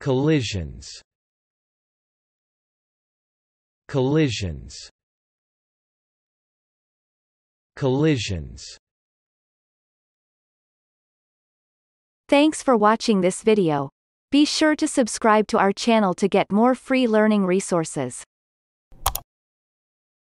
Collisions Collisions Collisions Thanks for watching this video. Be sure to subscribe to our channel to get more free learning resources.